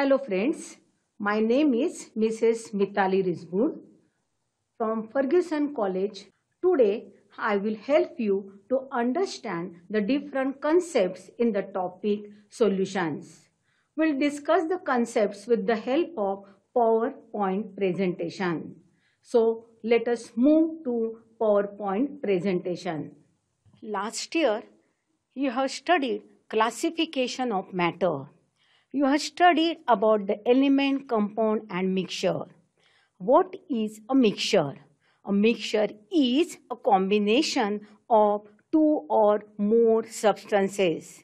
Hello friends, my name is Mrs. Mitali Rizbun from Ferguson College. Today I will help you to understand the different concepts in the topic solutions. We'll discuss the concepts with the help of PowerPoint presentation. So let us move to PowerPoint presentation. Last year, you have studied classification of matter. You have studied about the element, compound and mixture. What is a mixture? A mixture is a combination of two or more substances.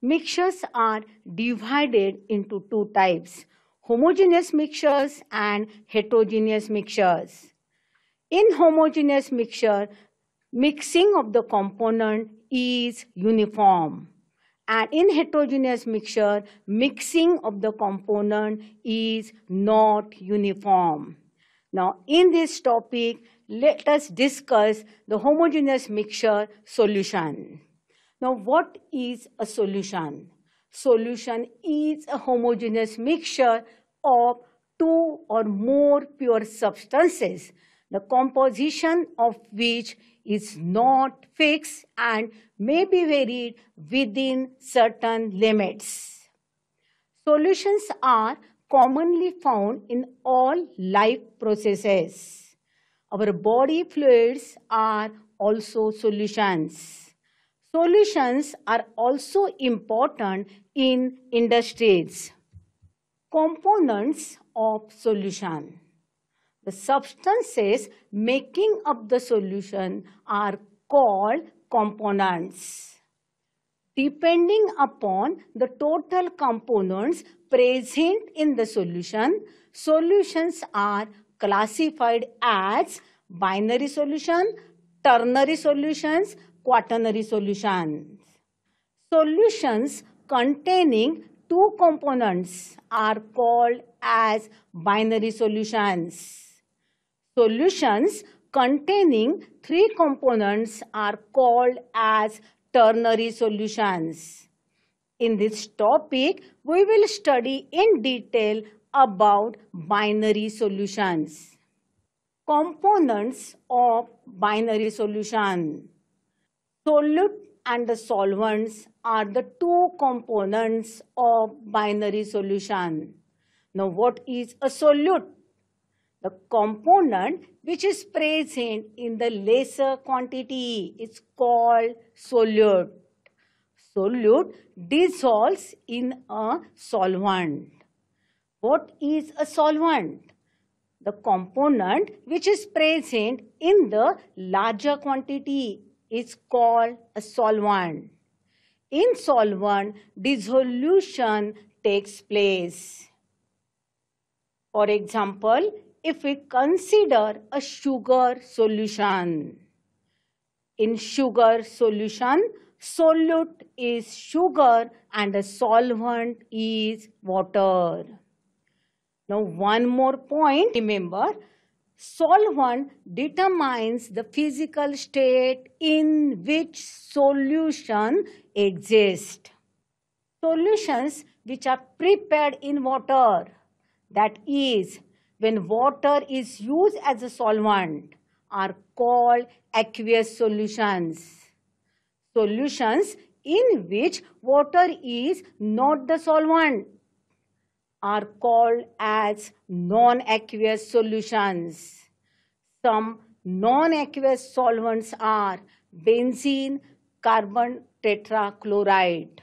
Mixtures are divided into two types, homogeneous mixtures and heterogeneous mixtures. In homogeneous mixture, mixing of the component is uniform and in heterogeneous mixture, mixing of the component is not uniform. Now, in this topic, let us discuss the homogeneous mixture solution. Now, what is a solution? Solution is a homogeneous mixture of two or more pure substances, the composition of which is not fixed and may be varied within certain limits. Solutions are commonly found in all life processes. Our body fluids are also solutions. Solutions are also important in industries. Components of solution. The substances making up the solution are called components. Depending upon the total components present in the solution, solutions are classified as binary solution, ternary solutions, quaternary solutions. Solutions containing two components are called as binary solutions. Solutions containing three components are called as ternary solutions. In this topic, we will study in detail about binary solutions. Components of binary solution. Solute and the solvents are the two components of binary solution. Now what is a solute? the component which is present in the lesser quantity is called solute. Solute dissolves in a solvent. What is a solvent? The component which is present in the larger quantity is called a solvent. In solvent, dissolution takes place. For example, if we consider a sugar solution. In sugar solution, solute is sugar and a solvent is water. Now one more point, remember, solvent determines the physical state in which solution exists. Solutions which are prepared in water, that is when water is used as a solvent are called aqueous solutions. Solutions in which water is not the solvent are called as non-aqueous solutions. Some non-aqueous solvents are benzene, carbon tetrachloride.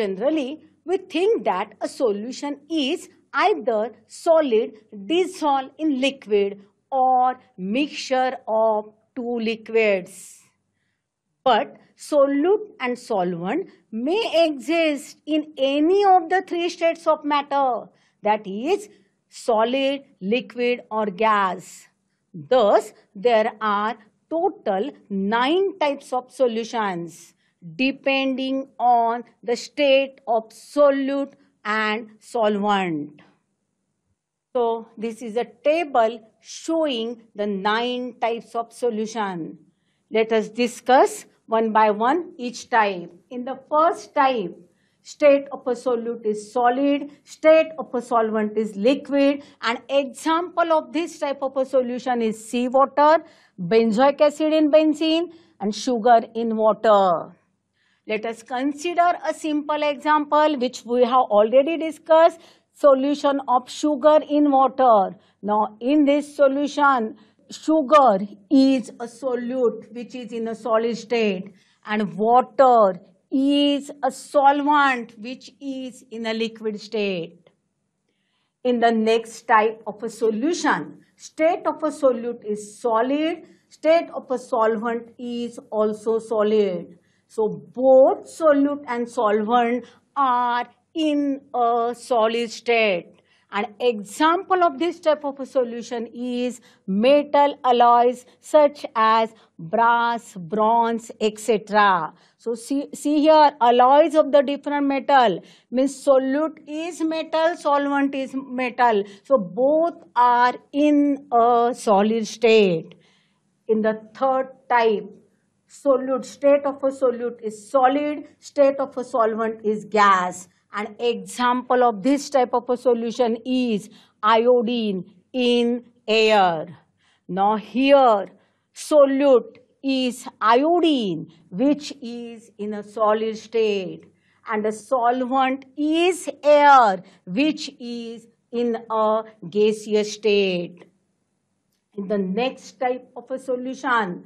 Generally, we think that a solution is either solid dissolved in liquid or mixture of two liquids. But solute and solvent may exist in any of the three states of matter that is solid, liquid or gas. Thus, there are total nine types of solutions depending on the state of solute, and solvent. So this is a table showing the nine types of solution. Let us discuss one by one each type. In the first type, state of a solute is solid, state of a solvent is liquid, and example of this type of a solution is seawater, benzoic acid in benzene, and sugar in water. Let us consider a simple example which we have already discussed, solution of sugar in water. Now in this solution, sugar is a solute which is in a solid state and water is a solvent which is in a liquid state. In the next type of a solution, state of a solute is solid, state of a solvent is also solid. So both solute and solvent are in a solid state. An example of this type of a solution is metal alloys such as brass, bronze, etc. So see, see here alloys of the different metal means solute is metal, solvent is metal. So both are in a solid state. In the third type, solute state of a solute is solid state of a solvent is gas an example of this type of a solution is iodine in air now here solute is iodine which is in a solid state and the solvent is air which is in a gaseous state in the next type of a solution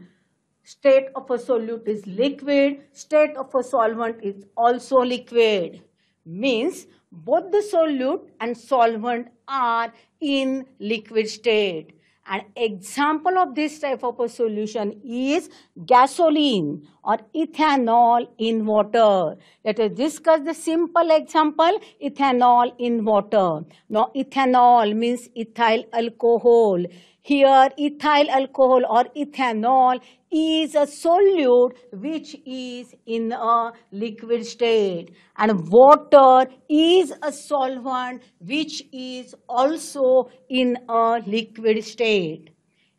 state of a solute is liquid, state of a solvent is also liquid. Means both the solute and solvent are in liquid state. An example of this type of a solution is gasoline or ethanol in water. Let us discuss the simple example, ethanol in water. Now, ethanol means ethyl alcohol. Here, ethyl alcohol or ethanol is a solute which is in a liquid state. And water is a solvent which is also in a liquid state.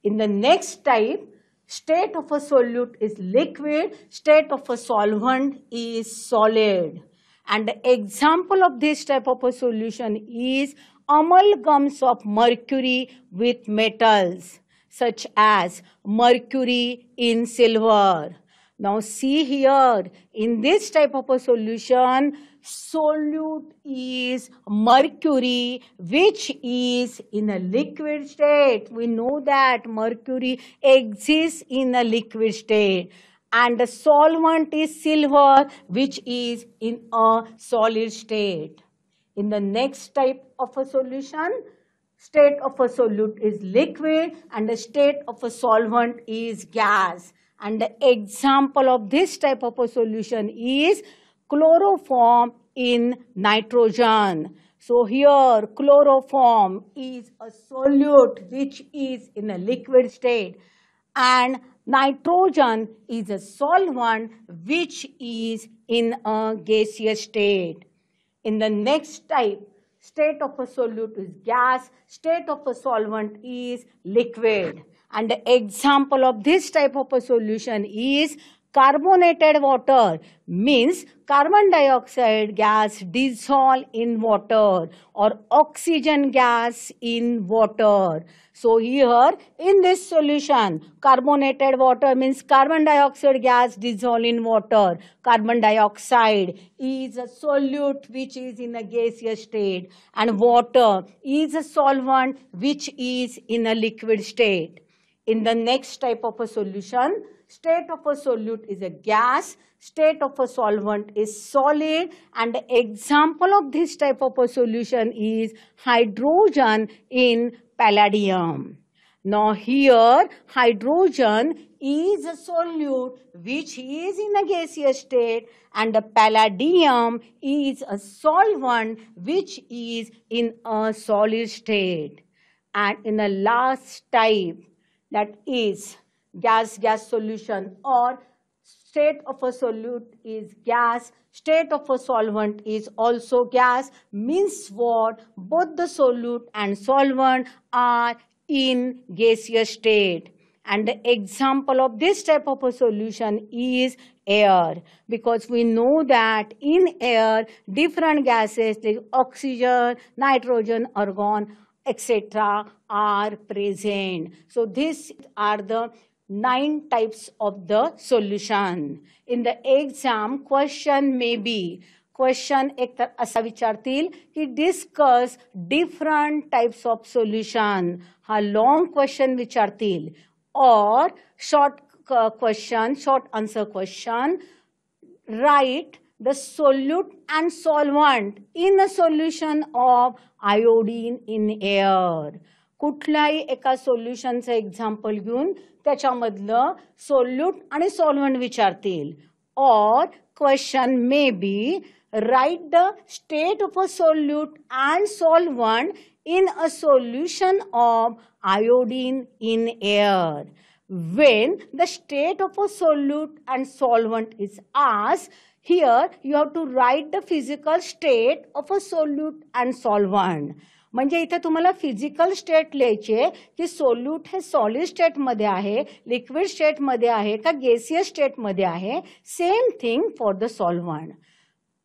In the next type, state of a solute is liquid, state of a solvent is solid. And the example of this type of a solution is amalgams of mercury with metals such as mercury in silver. Now see here, in this type of a solution, solute is mercury, which is in a liquid state. We know that mercury exists in a liquid state. And the solvent is silver, which is in a solid state. In the next type of a solution, state of a solute is liquid and the state of a solvent is gas. And the example of this type of a solution is chloroform in nitrogen. So here chloroform is a solute which is in a liquid state and nitrogen is a solvent which is in a gaseous state. In the next type, state of a solute is gas, state of a solvent is liquid. And the example of this type of a solution is carbonated water means carbon dioxide gas dissolved in water or oxygen gas in water. So here in this solution carbonated water means carbon dioxide gas dissolved in water. Carbon dioxide is a solute which is in a gaseous state and water is a solvent which is in a liquid state. In the next type of a solution state of a solute is a gas, state of a solvent is solid and the example of this type of a solution is hydrogen in palladium. Now here hydrogen is a solute which is in a gaseous state and the palladium is a solvent which is in a solid state. And in the last type that is gas-gas solution or state of a solute is gas, state of a solvent is also gas, means what both the solute and solvent are in gaseous state. And the example of this type of a solution is air because we know that in air different gases like oxygen, nitrogen, argon etc. are present. So these are the nine types of the solution. In the exam, question may be question एक तर असा विचारतील की discuss different types of solution हा long question विचारतील और short question short answer question write the solute and solvent in a solution of iodine in air कुठल्याही एका सोल्युशनचं एक्झाम्पल घेऊन त्याच्यामधलं सोल्यूट आणि सॉल्व्हंट विचारतील और question may be write the state of a solute and solvent in a solution of iodine in air when the state of a solute and solvent is asked, here you have to write the physical state of a solute and solvent. म्हणजे इथे तुम्हाला physical state लिहायचे की solute हे solid स्टेटमध्ये आहे liquid स्टेटमध्ये आहे का gaseous स्टेटमध्ये आहे same thing for the solvent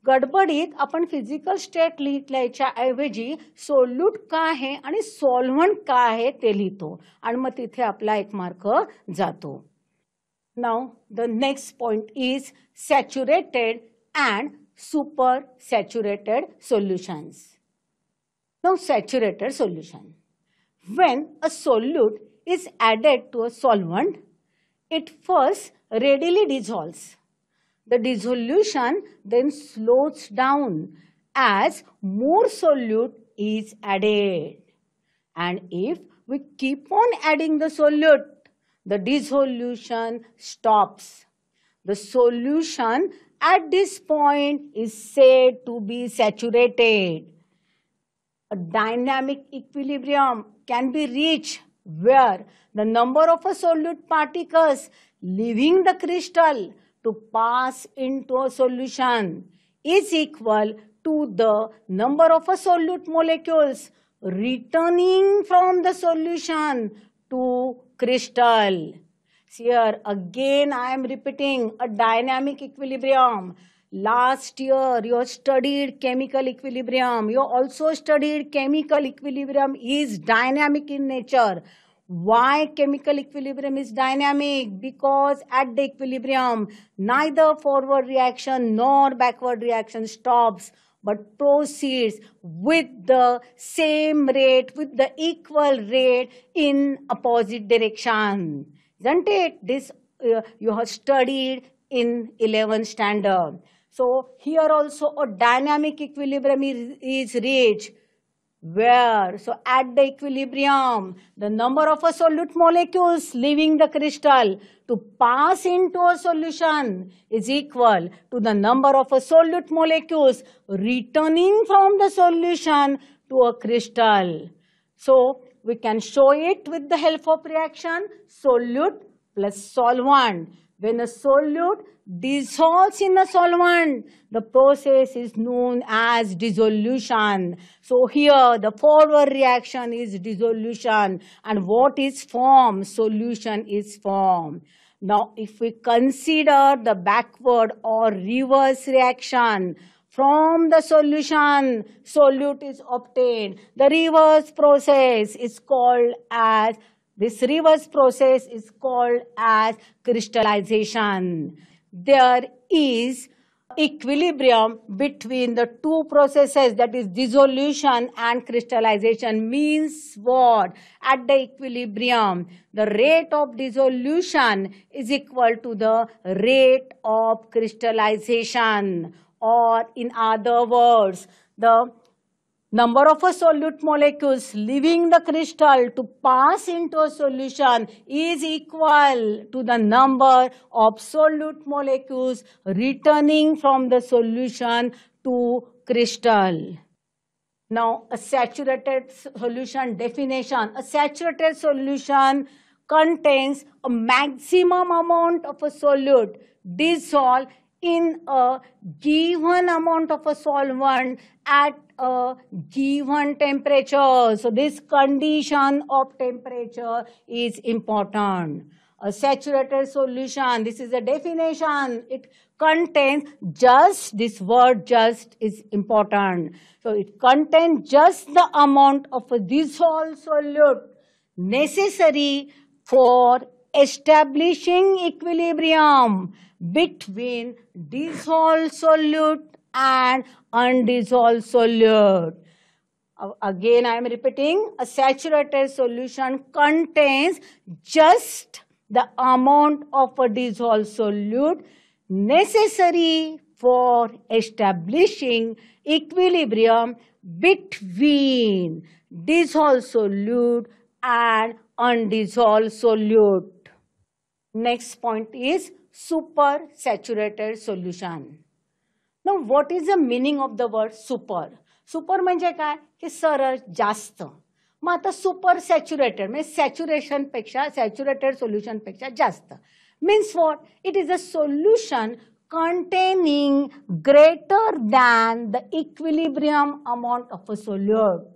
गडबडीत आपण फिजिकल स्टेट लिहिल्याच्या ऐवजी सोल्यूट का आहे आणि सॉल्व्हंट का आहे ते लिहितो आणि मग तिथे आपला एक मार्क जातो now the next point is saturated and super saturated solutions Now saturated solution. When a solute is added to a solvent, it first readily dissolves. The dissolution then slows down as more solute is added. And if we keep on adding the solute, the dissolution stops. The solution at this point is said to be saturated a dynamic equilibrium can be reached where the number of a solute particles leaving the crystal to pass into a solution is equal to the number of a solute molecules returning from the solution to crystal. Here again I am repeating a dynamic equilibrium Last year, you studied chemical equilibrium. You also studied chemical equilibrium is dynamic in nature. Why chemical equilibrium is dynamic? Because at the equilibrium, neither forward reaction nor backward reaction stops but proceeds with the same rate, with the equal rate in opposite direction. Isn't it? This uh, you have studied in 11th standard. So here also a dynamic equilibrium is, reached. Where? So at the equilibrium, the number of solute molecules leaving the crystal to pass into a solution is equal to the number of solute molecules returning from the solution to a crystal. So we can show it with the help of reaction solute plus solvent. When a solute dissolves in a solvent, the process is known as dissolution. So here, the forward reaction is dissolution. And what is formed? Solution is formed. Now, if we consider the backward or reverse reaction, from the solution, solute is obtained. The reverse process is called as this reverse process is called as crystallization. There is equilibrium between the two processes that is dissolution and crystallization means what at the equilibrium the rate of dissolution is equal to the rate of crystallization or in other words the Number of a solute molecules leaving the crystal to pass into a solution is equal to the number of solute molecules returning from the solution to crystal. Now, a saturated solution definition. A saturated solution contains a maximum amount of a solute dissolved in a given amount of a solvent at a given temperature. So this condition of temperature is important. A saturated solution, this is a definition. It contains just, this word just is important. So it contains just the amount of a dissolved solute necessary for establishing equilibrium between dissolved solute and undissolved solute. Again, I am repeating, a saturated solution contains just the amount of a dissolved solute necessary for establishing equilibrium between dissolved solute and undissolved solute. Next point is super saturated solution. Now, what is the meaning of the word super? Super means kaya ki saral jast. Mata super saturated means saturation picture, saturated solution picture, just Means what? It is a solution containing greater than the equilibrium amount of a solute.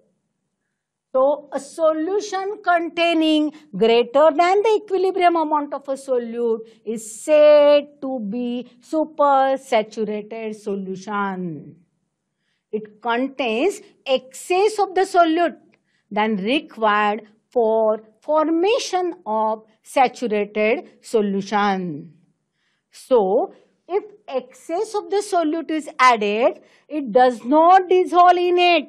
So a solution containing greater than the equilibrium amount of a solute is said to be supersaturated solution. It contains excess of the solute than required for formation of saturated solution. So, if excess of the solute is added, it does not dissolve in it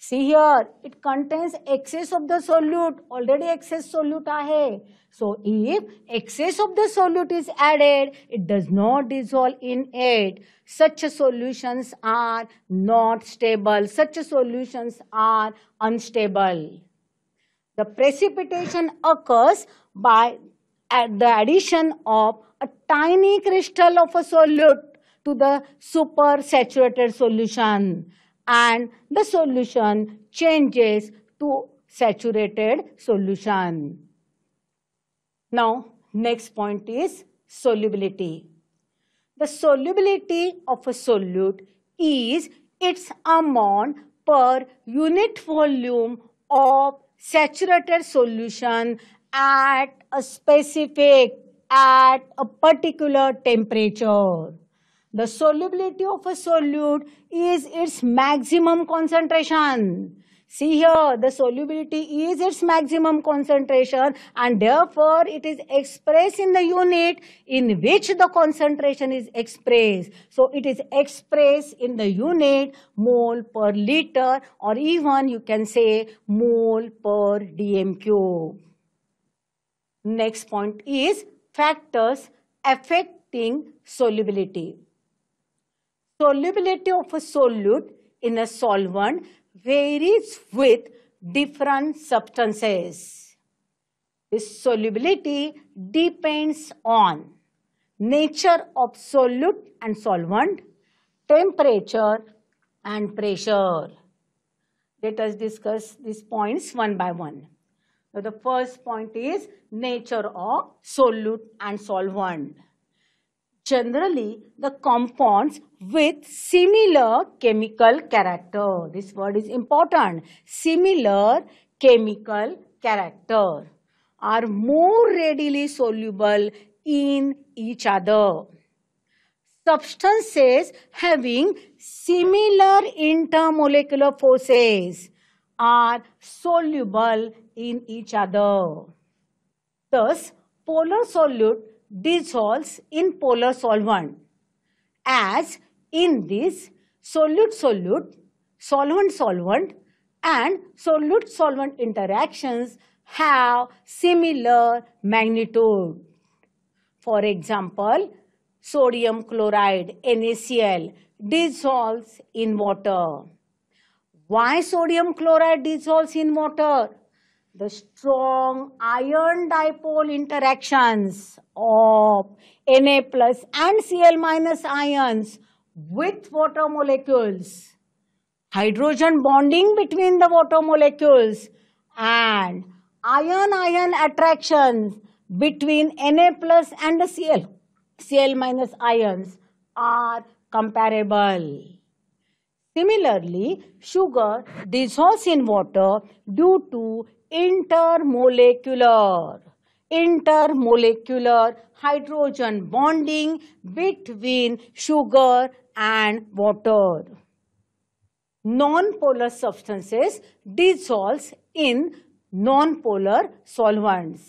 See here, it contains excess of the solute. Already excess solute ahe. So if excess of the solute is added, it does not dissolve in it. Such solutions are not stable. Such solutions are unstable. The precipitation occurs by the addition of a tiny crystal of a solute to the supersaturated solution and the solution changes to saturated solution. Now, next point is solubility. The solubility of a solute is its amount per unit volume of saturated solution at a specific, at a particular temperature. The solubility of a solute is its maximum concentration. See here, the solubility is its maximum concentration and therefore it is expressed in the unit in which the concentration is expressed. So it is expressed in the unit mole per liter or even you can say mole per dmq. Next point is factors affecting solubility solubility of a solute in a solvent varies with different substances. This solubility depends on nature of solute and solvent, temperature and pressure. Let us discuss these points one by one. Now the first point is nature of solute and solvent generally the compounds with similar chemical character. This word is important. Similar chemical character are more readily soluble in each other. Substances having similar intermolecular forces are soluble in each other. Thus, polar solute dissolves in polar solvent as in this solute-solute, solvent-solvent and solute-solvent interactions have similar magnitude. For example, sodium chloride NaCl dissolves in water. Why sodium chloride dissolves in water? the strong iron dipole interactions of Na plus and Cl minus ions with water molecules, hydrogen bonding between the water molecules and iron-ion attractions between Na plus and the Cl, Cl minus ions are comparable. Similarly, sugar dissolves in water due to intermolecular intermolecular hydrogen bonding between sugar and water non-polar substances dissolves in non-polar solvents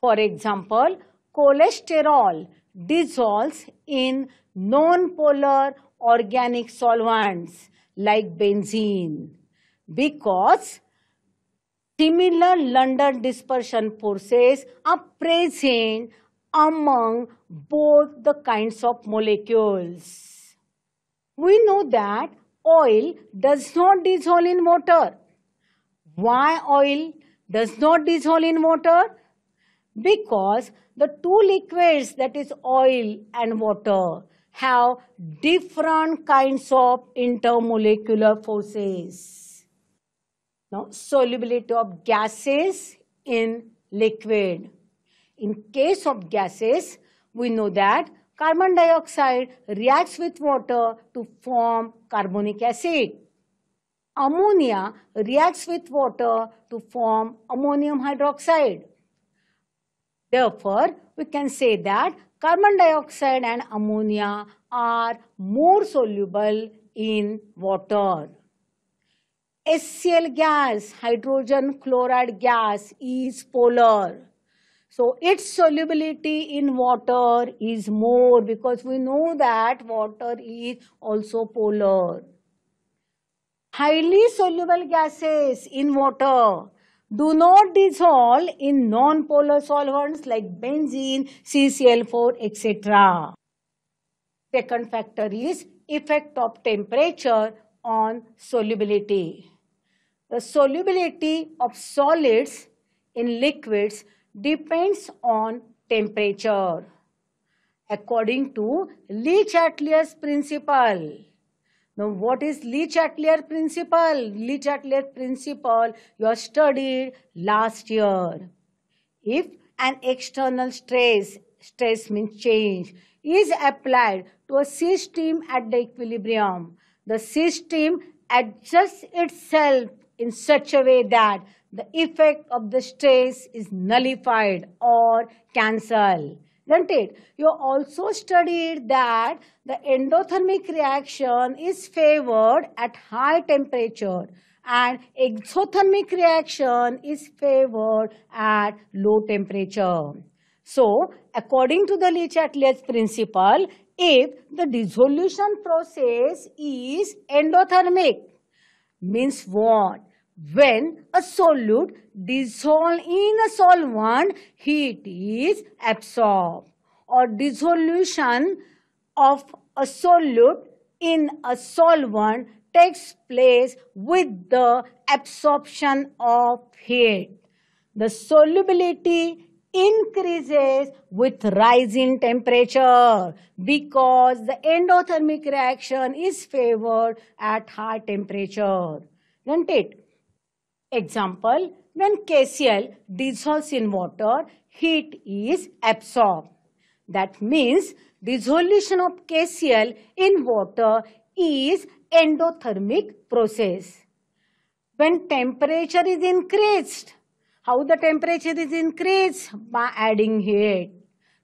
for example cholesterol dissolves in non-polar organic solvents like benzene because Similar London dispersion forces are present among both the kinds of molecules. We know that oil does not dissolve in water. Why oil does not dissolve in water? Because the two liquids that is oil and water have different kinds of intermolecular forces. Now, solubility of gases in liquid. In case of gases, we know that carbon dioxide reacts with water to form carbonic acid. Ammonia reacts with water to form ammonium hydroxide. Therefore, we can say that carbon dioxide and ammonia are more soluble in water. HCl gas, hydrogen chloride gas, is polar. So its solubility in water is more because we know that water is also polar. Highly soluble gases in water do not dissolve in non-polar solvents like benzene, CCl4, etc. Second factor is effect of temperature on solubility. The solubility of solids in liquids depends on temperature according to Lee-Chatelier's principle. Now, what is Lee-Chatelier principle? Lee-Chatelier principle you have studied last year. If an external stress, stress means change, is applied to a system at the equilibrium, the system adjusts itself in such a way that the effect of the stress is nullified or canceled do Isn't it? You also studied that the endothermic reaction is favored at high temperature and exothermic reaction is favored at low temperature. So, according to the Le Chatelier's principle, if the dissolution process is endothermic, means what? When a solute dissolves in a solvent, heat is absorbed or dissolution of a solute in a solvent takes place with the absorption of heat. The solubility increases with rising temperature because the endothermic reaction is favored at high temperature. Isn't it? Example, when KCl dissolves in water, heat is absorbed. That means dissolution of KCl in water is endothermic process. When temperature is increased, how the temperature is increased? By adding heat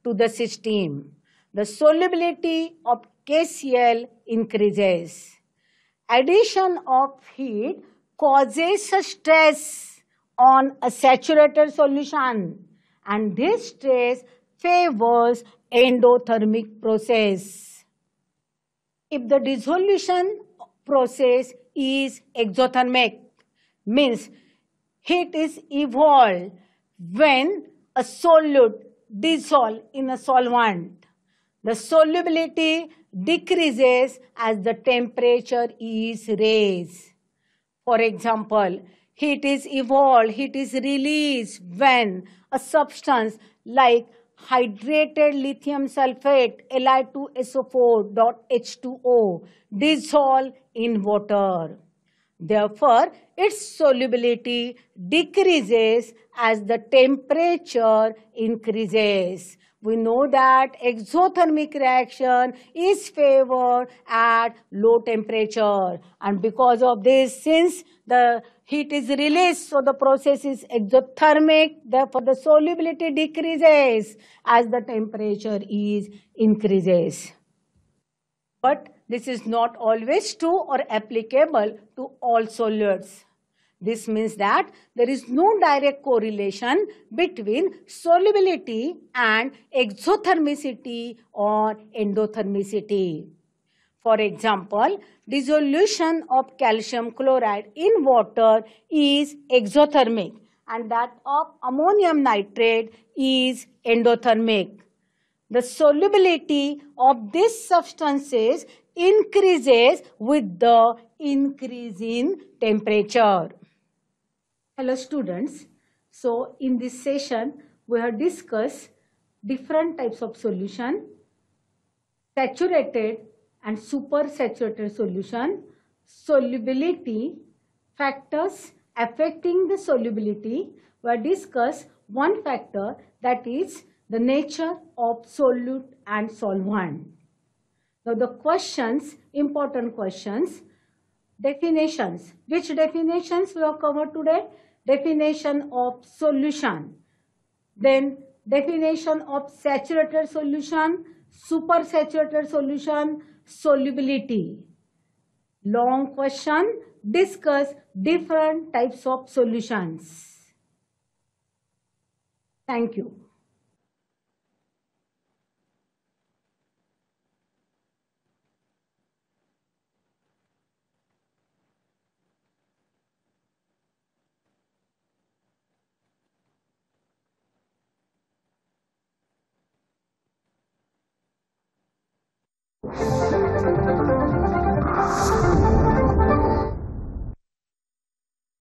to the system. The solubility of KCl increases. Addition of heat causes stress on a saturated solution and this stress favors endothermic process. If the dissolution process is exothermic, means heat is evolved when a solute dissolves in a solvent. The solubility decreases as the temperature is raised. For example, heat is evolved, heat is released when a substance like hydrated lithium sulfate Li2SO4.H2O dissolve in water. Therefore, its solubility decreases as the temperature increases we know that exothermic reaction is favored at low temperature and because of this since the heat is released so the process is exothermic therefore the solubility decreases as the temperature is increases but this is not always true or applicable to all solutes this means that there is no direct correlation between solubility and exothermicity or endothermicity. For example, dissolution of calcium chloride in water is exothermic and that of ammonium nitrate is endothermic. The solubility of these substances increases with the increase in temperature. Hello students. So in this session we have discussed different types of solution, saturated and supersaturated solution, solubility, factors affecting the solubility. We have discussed one factor that is the nature of solute and solvent. Now the questions, important questions, definitions. Which definitions we have covered today? definition of solution, then definition of saturated solution, supersaturated solution, solubility. Long question, discuss different types of solutions. Thank you.